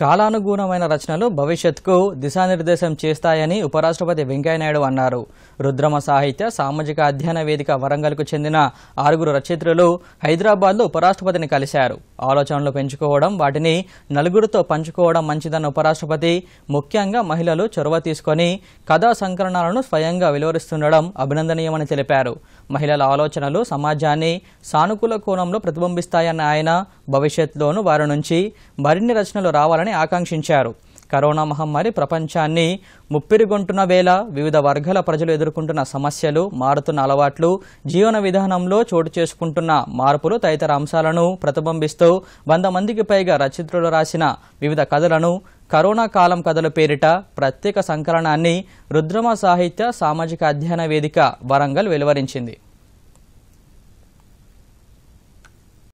కాలానుగుణమైన రచనలు భవిష్యత్తుకు దిశానిర్దేశం చేస్తాయని ఉపరాష్ట్రపతి వెంకయ్యనాయుడు అన్నారు రుద్రమ సాహిత్య సామాజిక అధ్యయన వేదిక వరంగల్కు చెందిన ఆరుగురు రచయిత్రులు హైదరాబాద్లో ఉపరాష్ట్రపతిని కలిశారు ఆలోచనలు పెంచుకోవడం వాటిని నలుగురితో పంచుకోవడం మంచిదన్న ఉపరాష్ట్రపతి ముఖ్యంగా మహిళలు చొరవ తీసుకొని కథా సంకలనాలను స్వయంగా వెలువరిస్తుండడం అభినందనీయమని తెలిపారు మహిళల ఆలోచనలు సమాజాన్ని సానుకూల కోణంలో ప్రతిబింబిస్తాయన్న ఆయన భవిష్యత్తులోనూ వారి నుంచి మరిన్ని రచనలు రావాలని ఆకాంక్షించారు కరోనా మహమ్మారి ప్రపంచాన్ని ముప్పిరిగొంటున్న వేళ వివిధ వర్గాల ప్రజలు ఎదుర్కొంటున్న సమస్యలు మారుతున్న అలవాట్లు జీవన విధానంలో చోటు చేసుకుంటున్న మార్పులు తదితర అంశాలను ప్రతిబింబిస్తూ వంద మందికి పైగా రచిత్రులు రాసిన వివిధ కథలను కరోనా కాలం కథల పేరిట ప్రత్యేక సంకలనాన్ని రుద్రమ సాహిత్య సామాజిక అధ్యయన వేదిక వరంగల్ వెలువరించింది